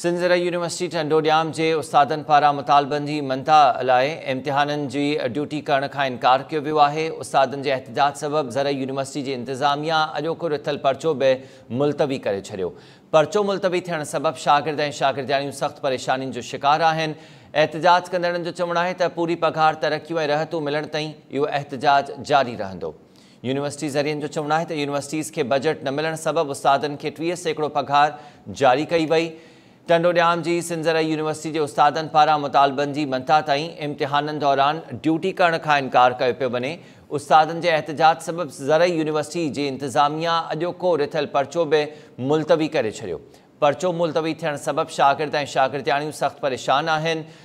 Sindh ज़रई university टंडोडियाम जे उस्तादनि पारां मुतालबनि जी मंदा लाइ इम्तिहाननि जी ड्यूटी करण खां इनकार कयो वियो आहे उस्तादनि जे एहतिजाज सबबु ज़रई यूनिवर्सिटी जी इंतिज़ामिया अॼोको रिथल परचो बि मुलतवी करे छॾियो परचो मुलतवी थियण सबबु शागिर्द ऐं शागिर्दारियूं सख़्तु परेशानियुनि जो शिकार आहिनि एहतिजाज कंदड़नि जो चवणु आहे त पूरी पघार तरक़ियूं ऐं रहतूं मिलण ताईं इहो एहतिजाज जारी रहंदो यूनिवर्सिटी ज़रियनि जो चवणु आहे त यूनिवर्सिटीज़ खे बजट न मिलण सबबु उस्तादनि खे टीह सैकड़ो पघार जारी कई वई चंडोड्याम जी सिंध ज़रई यूनिवर्सिटी जे उस्तादनि पारां मुतालबनि जी मंता ताईं इम्तिहाननि दौरान ड्यूटी करण खां इनकार कयो पियो वञे उस्तादनि जे एतिजाज सबबि ज़रई यूनिवर्सिटी जे इंतिज़ामिया अॼोको रिथियलु परचो बि मुलतवी करे छॾियो परचो मुलतवी थियणु सबबु शागिर्द ऐं शागिर्दारियूं सख़्तु परेशान आहिनि